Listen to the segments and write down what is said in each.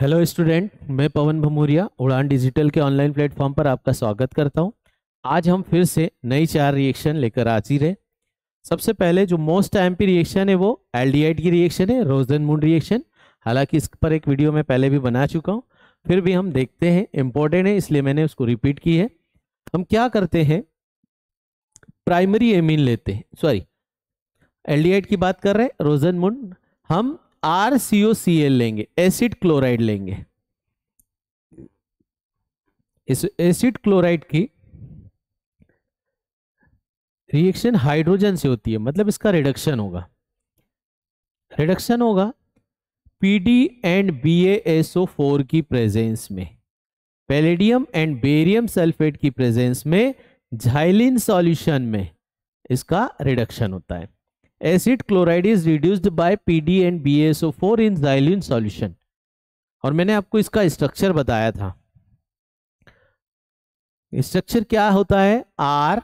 Hello student मैं पवन भमूरिया उड़ान digital के ऑनलाइन प्लेटफॉर्म पर आपका स्वागत करता हूं आज हम फिर से नई चार रिएक्शन लेकर हाजिर है सबसे पहले जो मोस्ट टाइम पी रिएक्शन है वो एल्डिहाइड की रिएक्शन है रोजन मून रिएक्शन हालांकि इस पर एक वीडियो मैं पहले भी बना चुका हूँ फिर भी हम देखते हैं इम्पोर्टेंट है इसलिए मैंने उसको रिपीट की है हम क्या करते हैं प्राइमरी एमिन लेते हैं सॉरी एल की बात कर रहे हैं रोजन मून हम आर सीओ सी एल लेंगे एसिड क्लोराइड लेंगे इस एसिड क्लोराइड की रिएक्शन हाइड्रोजन से होती है मतलब इसका रिडक्शन होगा रिडक्शन होगा P D and B S O four की प्रेजेंस में पैलेडियम एंड बेरियम सल्फेट की प्रेजेंस में झाइलिन सॉल्यूशन में इसका रिडक्शन होता है acid chloride is reduced by P D and four in xylene solution और मैंने आपको इसका स्ट्रक्चर बताया था स्ट्रक्चर क्या होता है R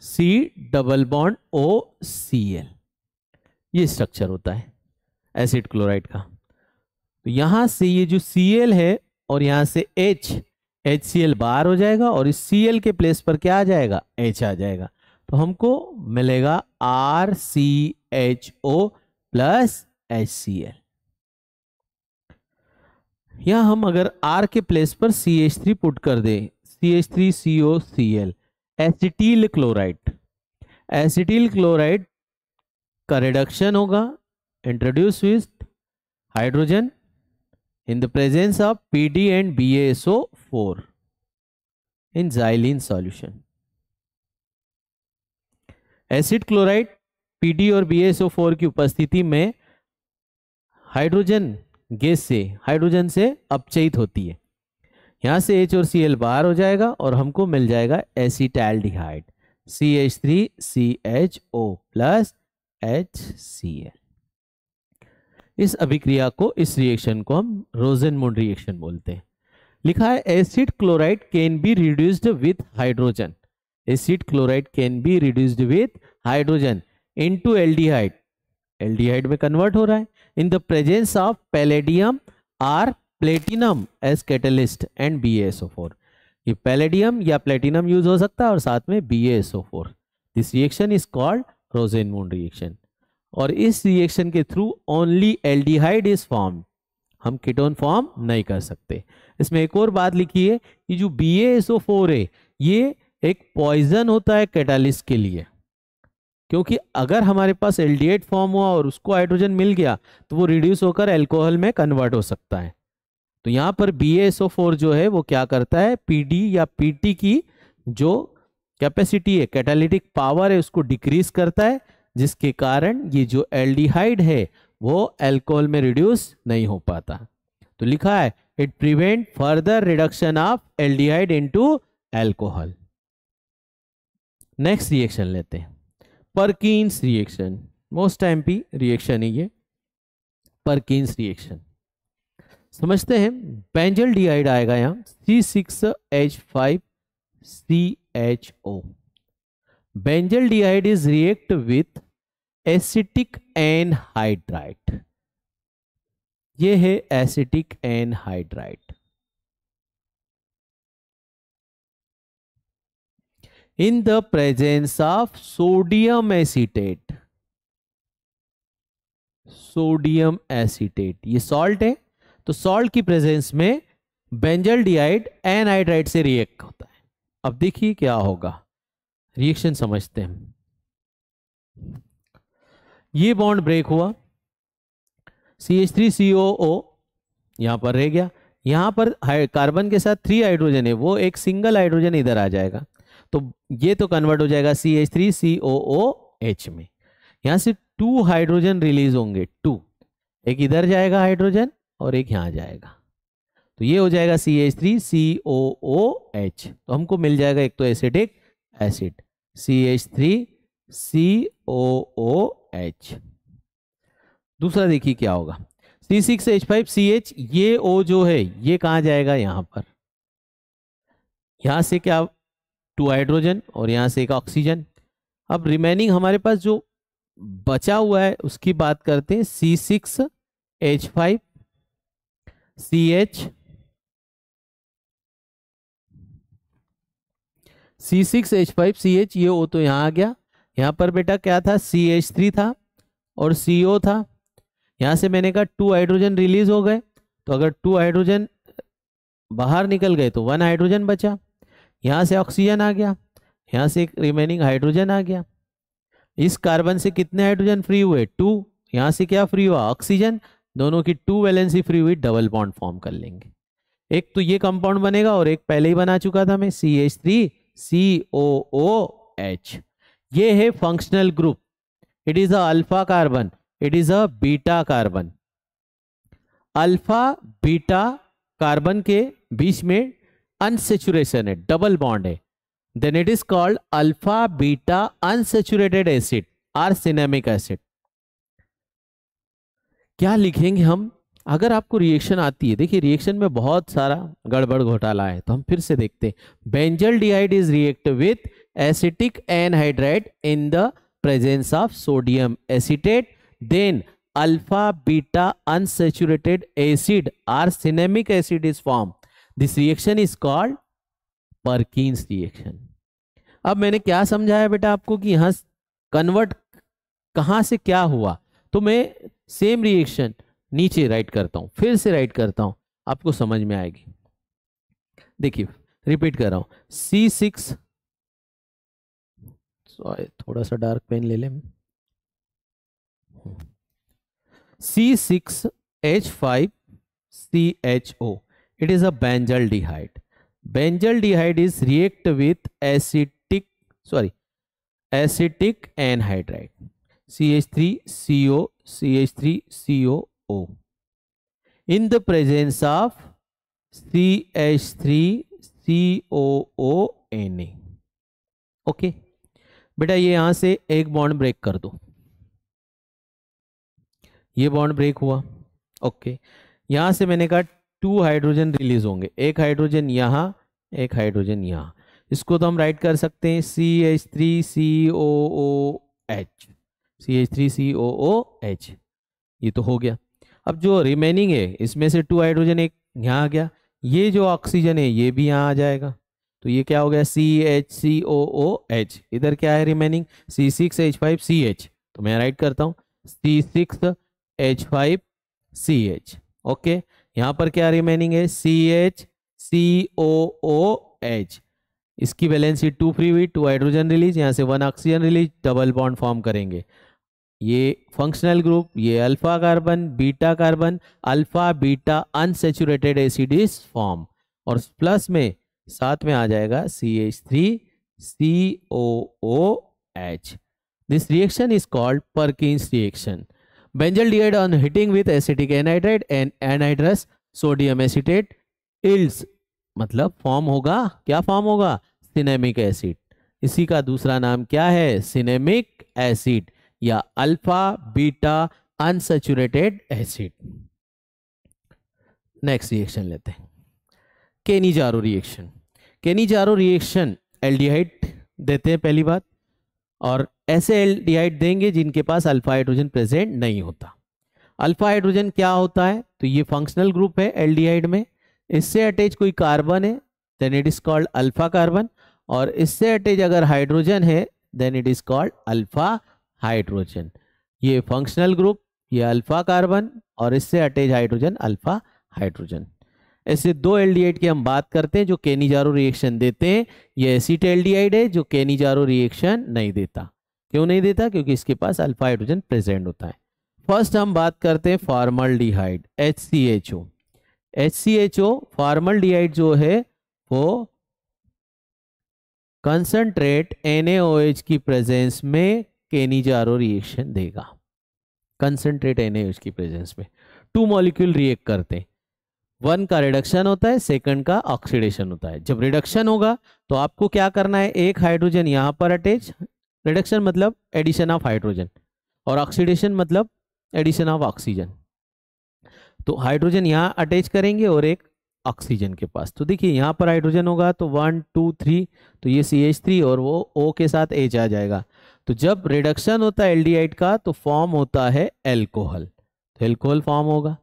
C double bond O C L ये स्ट्रक्चर होता है एसिड क्लोराइड का तो यहां से ये जो सी एल है और यहां से एच एच सी एल बाहर हो जाएगा और इस सी एल के प्लेस पर क्या आ जाएगा एच आ जाएगा तो हमको मिलेगा R C H O plus H C L या हम अगर आर के प्लेस पर सी एच थ्री पुट कर दें C H three C O C L acetyl chloride acetyl chloride का रिडक्शन होगा introduce with hydrogen in the presence of P D and B S O four in xylene solution acid chloride PD और B की उपस्थिति में hydrogen gas से hydrogen से अपचयित होती है यहाँ से H और Cl बाहर हो जाएगा और हमको मिल जाएगा acetyl C H three C H O plus H C L इस अभिक्रिया को इस रिएक्शन को हम रोजन मून रिएक्शन बोलते हैं लिखा है acid chloride can be reduced with hydrogen acid chloride can be reduced with hydrogen into aldehyde aldehyde में convert हो रहा है in the presence of palladium or platinum as catalyst and BaSO4 ये palladium या platinum use हो सकता है और साथ में BaSO4 this reaction is called Rosenmoon reaction और इस रिएक्शन के through only aldehyde is form हम कीटोन फॉर्म नहीं कर सकते इसमें एक और बात लिखी है कि जो बी एस ओ फोर है ये एक पॉइजन होता है कैटालिस्ट के लिए क्योंकि अगर हमारे पास एल फॉर्म हुआ और उसको हाइड्रोजन मिल गया तो वो रिड्यूस होकर एल्कोहल में कन्वर्ट हो सकता है तो यहाँ पर बी जो है वो क्या करता है पी या पी की जो कैपेसिटी है कैटालिटिक पावर है उसको डिक्रीज करता है जिसके कारण ये जो एल है वो एल्कोहल में रिड्यूस नहीं हो पाता तो लिखा है it prevent further reduction of into alcohol next reaction लेते हैं परकिंस रिएक्शन मोस्ट टाइम भी रिएक्शन ही ये परकिंस रिएक्शन समझते हैं बेंजल डीआइड आएगा यहाँ C six H five C H O benzaldehyde is react with acetic anhydride ये है acetic anhydride in the presence of sodium acetate sodium acetate ये सॉल्ट है तो सॉल्ट की प्रेजेंस में बेंजल डीआइड एनहाइड्राइड से रिएक्ट होता है अब देखिए क्या होगा रिएक्शन समझते हैं ये बॉन्ड ब्रेक हुआ सी एच थ्री सी ओ ओ पर रह गया यहां पर कार्बन के साथ थ्री हाइड्रोजन है वो एक सिंगल हाइड्रोजन इधर आ जाएगा तो ये तो कन्वर्ट हो जाएगा C H three C O O H में यहां से टू हाइड्रोजन रिलीज होंगे टू एक इधर जाएगा हाइड्रोजन और एक यहां जाएगा तो ये हो जाएगा C H three C O O H तो हमको मिल जाएगा एक तो acidic acid C H three C O O H दूसरा देखिए क्या होगा C six H five C H ये ओ जो है ये कहां जाएगा यहां पर यहां से क्या टू हाइड्रोजन और यहाँ से एक ऑक्सीजन अब रिमेनिंग हमारे पास जो बचा हुआ है उसकी बात करते हैं C six H five C H C six H five C H ये ओ तो यहाँ आ गया यहाँ पर बेटा क्या था सी एच थ्री था और सी ओ था यहाँ से मैंने कहा टू हाइड्रोजन रिलीज हो गए तो अगर टू हाइड्रोजन बाहर निकल गए तो वन हाइड्रोजन बचा यहाँ से ऑक्सीजन आ गया यहाँ से रिमेनिंग हाइड्रोजन आ गया इस कार्बन से कितने हाइड्रोजन फ्री हुए टू यहाँ से क्या फ्री हुआ ऑक्सीजन दोनों की टू वैलेंसी फ्री हुई डबल बॉन्ड फॉर्म कर लेंगे एक तो ये कंपाउंड बनेगा और एक पहले ही बना चुका था मैं C H three C O O H ये है functional group it is alpha carbon it is a beta carbon alpha beta carbon के बीच में अनसेचुरेशन है डबल बॉन्ड है then it is called alpha beta unsaturated acid or cinnamic acid क्या लिखेंगे हम अगर आपको रिएक्शन आती है देखिए रिएक्शन में बहुत सारा गड़बड़ घोटाला है तो हम फिर से देखते benzaldehyde is react with acetic anhydride in the presence of sodium acetate then alpha beta unsaturated acid or cinnamic acid is form this reaction is called Perkins reaction अब मैंने क्या समझाया बेटा आपको कि यहां कन्वर्ट कहां से क्या हुआ तो मैं सेम रिएक्शन नीचे राइट करता हूं फिर से राइट करता हूं आपको समझ में आएगी देखिए रिपीट कर रहा हूं सी सिक्स थोड़ा सा डार्क पेन ले लें C six H five C H O it is a benzaldehyde benzaldehyde is react with acetic sorry acetic anhydride CH3CO CH3COO in the presence of CH3COONA okay बेटा ये यहां से एक bond break कर दो ये बॉन्ड ब्रेक हुआ okay यहां से मैंने कहा टू हाइड्रोजन रिलीज होंगे एक हाइड्रोजन यहाँ एक हाइड्रोजन यहाँ इसको तो हम राइट कर सकते हैं C H three C O O H C H three C O O H ये तो हो गया अब जो रिमेनिंग है इसमें से टू हाइड्रोजन एक यहाँ आ गया ये जो ऑक्सीजन है ये भी यहाँ आ जाएगा तो ये क्या हो गया सी H C O O H इधर क्या है remaining C six H five C H तो मैं राइट करता हूँ C six H five C H okay यहां पर क्या रिमेनिंग है C H C O O H इसकी बैलेंस टू फ्री हुई टू हाइड्रोजन रिलीज यहां से one oxygen release double bond form करेंगे ये फंक्शनल ग्रुप ये alpha carbon beta carbon alpha beta unsaturated acids form और प्लस में साथ में आ जाएगा C H three C O O H this reaction is called Perkins reaction Benzyl diide on hitting with acetic anhydride and anhydrous sodium acetate yields मतलब form होगा क्या form होगा cinnamic acid इसी का दूसरा नाम क्या है सिनेमिक एसिड या alpha beta unsaturated acid next reaction लेते हैं Cannizzaro reaction Cannizzaro reaction aldehyde देते हैं पहली बात और ऐसे एल देंगे जिनके पास अल्फा हाइड्रोजन प्रेजेंट नहीं होता अल्फा हाइड्रोजन क्या होता है तो ये फंक्शनल ग्रुप है एल में इससे अटैच कोई कार्बन है then it is called alpha carbon और इससे अटैच अगर हाइड्रोजन है then it is called alpha hydrogen ये फंक्शनल ग्रुप ये अल्फा कार्बन और इससे अटैच हाइड्रोजन अल्फा हाइड्रोजन ऐसे दो एल की हम बात करते हैं जो केनीजारो रिएक्शन देते हैं ये एसिड एल है जो केनीजारो रिएक्शन नहीं देता क्यों नहीं देता क्योंकि इसके पास अल्फा हाइड्रोजन प्रेजेंट होता है फर्स्ट हम बात करते हैं formaldehyde H C H O H C H O formaldehyde जो है वो कंसनट्रेट एच की प्रेजेंस में केनीजारो रिएक्शन देगा कंसनट्रेट एच की प्रेजेंस में टू मॉलिक्यूल रिएक्ट करते हैं वन का रिडक्शन होता है सेकंड का ऑक्सीडेशन होता है जब रिडक्शन होगा तो आपको क्या करना है एक हाइड्रोजन यहां पर अटैच रिडक्शन मतलब एडिशन ऑफ हाइड्रोजन और ऑक्सीडेशन मतलब एडिशन ऑफ ऑक्सीजन तो हाइड्रोजन यहाँ अटैच करेंगे और एक ऑक्सीजन के पास तो देखिए यहाँ पर हाइड्रोजन होगा तो वन टू थ्री तो ये सी एच थ्री और वो ओ के साथ एच आ जाएगा तो जब रिडक्शन होता है एल्डिहाइड का तो फॉर्म होता है एल्कोहल तो एल्कोहल फॉर्म होगा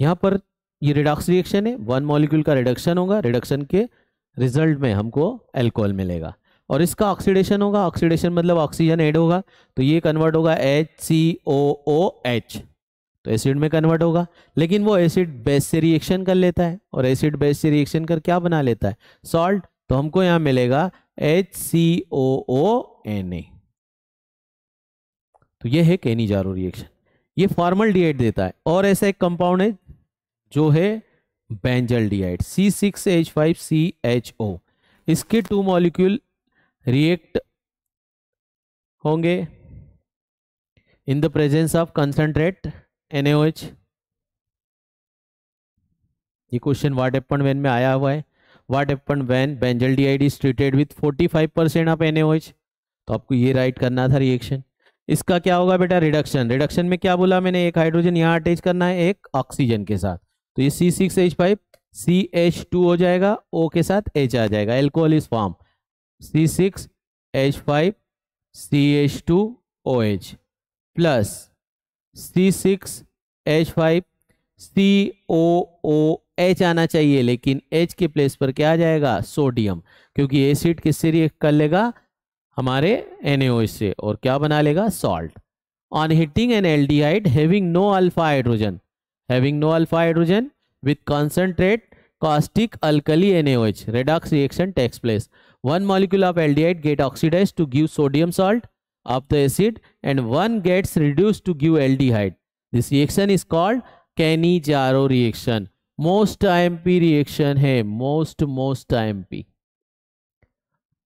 यहाँ पर ये रिडक्स रिएक्शन है वन मॉलिक्यूल का रिडक्शन होगा रिडक्शन के रिजल्ट में हमको एल्कोहल मिलेगा और इसका ऑक्सीडेशन होगा ऑक्सीडेशन मतलब ऑक्सीजन ऐड होगा तो ये कन्वर्ट होगा H C O O H तो एसिड में कन्वर्ट होगा लेकिन वो एसिड बेस से रिएक्शन कर लेता है और एसिड बेस से रिएक्शन कर क्या बना लेता है सॉल्ट तो हमको यहाँ मिलेगा H C O O N A तो ये है जारो रिएक्शन ये फॉर्मल डीआइड देता है और ऐसा एक कंपाउंड है जो है benzaldehyde C six H five C H O इसके टू मॉलिक्यूल रिएक्ट होंगे in the presence of concentrate H ये क्वेश्चन वाट एपन वेन में आया हुआ है what happen when benzaldehyde treated with forty five percent of NaOH तो आपको ये राइट करना था रिएक्शन इसका क्या होगा बेटा रिडक्शन रिडक्शन में क्या बोला मैंने एक हाइड्रोजन यहाँ अटैच करना है एक ऑक्सीजन के साथ तो ये C six H five C H two हो जाएगा ओ के साथ एच आ जाएगा alcohol is form C six H five C H two O H plus C six H five C O O H आना चाहिए लेकिन एच के प्लेस पर क्या आ जाएगा सोडियम क्योंकि एसिड किससे रिएक्ट कर लेगा हमारे एन से और क्या बना लेगा salt on heating aldehyde having no alpha hydrogen having no alpha hydrogen with concentrate caustic alkali H redox reaction takes place One molecule of aldehyde get oxidized to give sodium salt of the acid and one gets reduced to give aldehyde. This reaction is called Cannizzaro reaction. Most IMP reaction है most most IMP.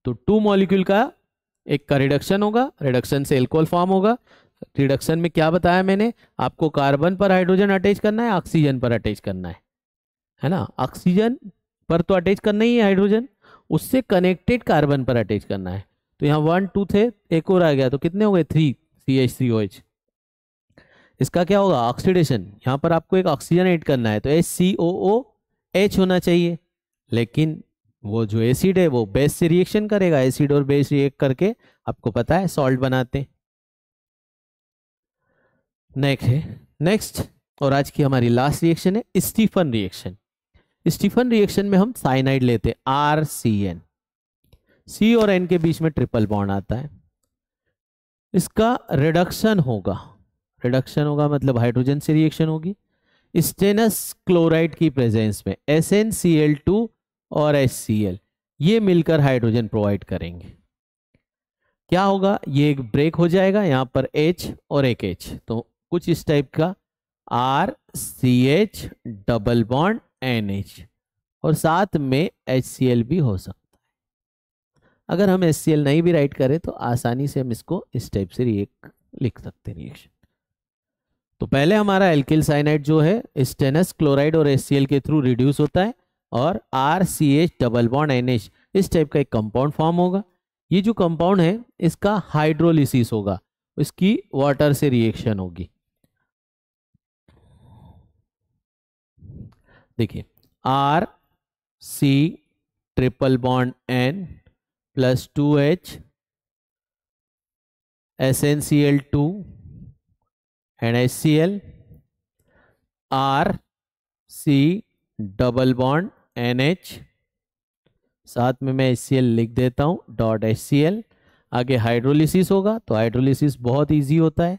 तो two molecule का एक का reduction होगा reduction से alcohol form होगा reduction में क्या बताया मैंने आपको कार्बन पर हाइड्रोजन अटैच करना है ऑक्सीजन पर अटैच करना है है ना ऑक्सीजन पर तो अटैच करना ही है हाइड्रोजन उससे कनेक्टेड कार्बन पर अटैच करना है तो यहाँ वन टू थे एक और आ गया तो कितने हो गए three C H C O H इसका क्या होगा ऑक्सीडेशन यहाँ पर आपको एक ऑक्सीजन एड करना है तो H C O O H होना चाहिए लेकिन वो जो एसिड है वो बेस से रिएक्शन करेगा एसिड और बेस रिएक्ट करके आपको पता है सॉल्ट बनाते नेक्स्ट है नेक्स्ट और आज की हमारी लास्ट रिएक्शन है स्टीफन रिएक्शन स्टीफन रिएक्शन में हम साइनाइड लेते हैं आर सी एन सी और एन के बीच में ट्रिपल बॉन्ड आता है इसका रिडक्शन होगा रिडक्शन होगा मतलब हाइड्रोजन से रिएक्शन होगी स्टेनस क्लोराइड की प्रेजेंस में S N C L two और एस सी एल ये मिलकर हाइड्रोजन प्रोवाइड करेंगे क्या होगा ये एक ब्रेक हो जाएगा यहां पर एच और एक एच तो कुछ इस टाइप का R C H double bond N H और साथ में एच सी एल भी हो सकता है अगर हम एच सी एल नहीं भी राइट करें तो आसानी से हम इसको इस टाइप से रिएक्ट लिख सकते हैं रिएक्शन तो पहले हमारा एल्किल साइनाइड जो है स्टेनस क्लोराइड और एच के थ्रू रिड्यूस होता है और R C H double bond N H इस टाइप का एक कंपाउंड फॉर्म होगा ये जो कंपाउंड है इसका हाइड्रोलिसिस होगा इसकी वाटर से रिएक्शन होगी देखिए R C triple bond N plus two H S N C L two N H C L R C double bond N H साथ में मैं एस सी एल लिख देता हूँ डॉट एस सी एल आगे hydrolysis होगा तो hydrolysis बहुत इजी होता है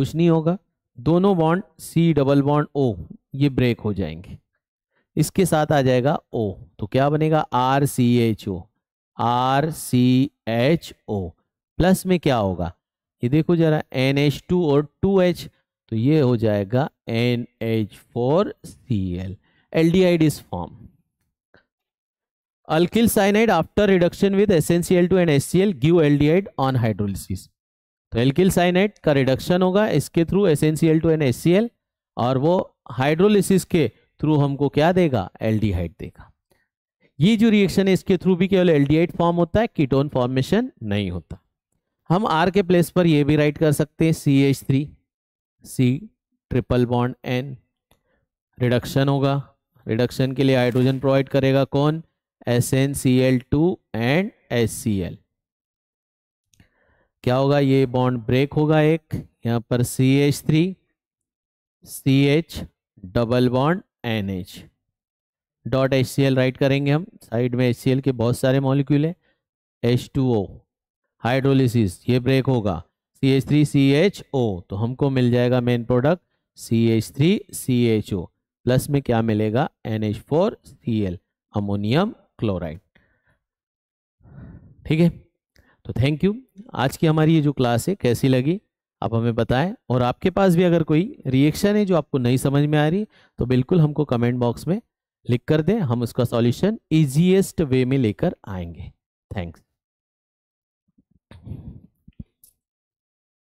कुछ नहीं होगा दोनों bond C double bond O ये ब्रेक हो जाएंगे इसके साथ आ जाएगा ओ तो क्या बनेगा R C H O R C H O plus में क्या होगा ये देखो जरा एन एच टू और टू एच तो ये हो जाएगा N H four C L aldehyde is form cyanide after reduction L two and S C L give aldehyde on hydrolysis तो एल्किल साइनाइड का reduction होगा इसके through N two and L और वो hydrolysis के through हमको क्या देगा एल्डिहाइड देगा ये जो रिएक्शन है इसके थ्रू भी केवल एल्डिहाइड फॉर्म होता है कीटोन फॉर्मेशन नहीं होता हम आर के प्लेस पर ये भी राइट कर सकते हैं C H three C triple bond N reduction होगा रिडक्शन के लिए हाइड्रोजन प्रोवाइड करेगा कौन S N C L two and S C L क्या होगा ये बॉन्ड ब्रेक होगा एक यहां पर C H three C H double bond N H dot H C L write करेंगे हम साइड में एच सी एल के बहुत सारे मॉलिक्यूल हैं एच टू ओ हाइड्रोलिसिस ये ब्रेक होगा C H three C H O तो हमको मिल जाएगा main product C H three C H O plus में क्या मिलेगा N H four C L ammonium chloride ठीक है तो थैंक यू आज की हमारी ये जो क्लास है कैसी लगी आप हमें बताएं और आपके पास भी अगर कोई रिएक्शन है जो आपको नहीं समझ में आ रही तो बिल्कुल हमको कमेंट बॉक्स में लिख कर दें हम उसका सॉल्यूशन इजीएस्ट वे में लेकर आएंगे थैंक्स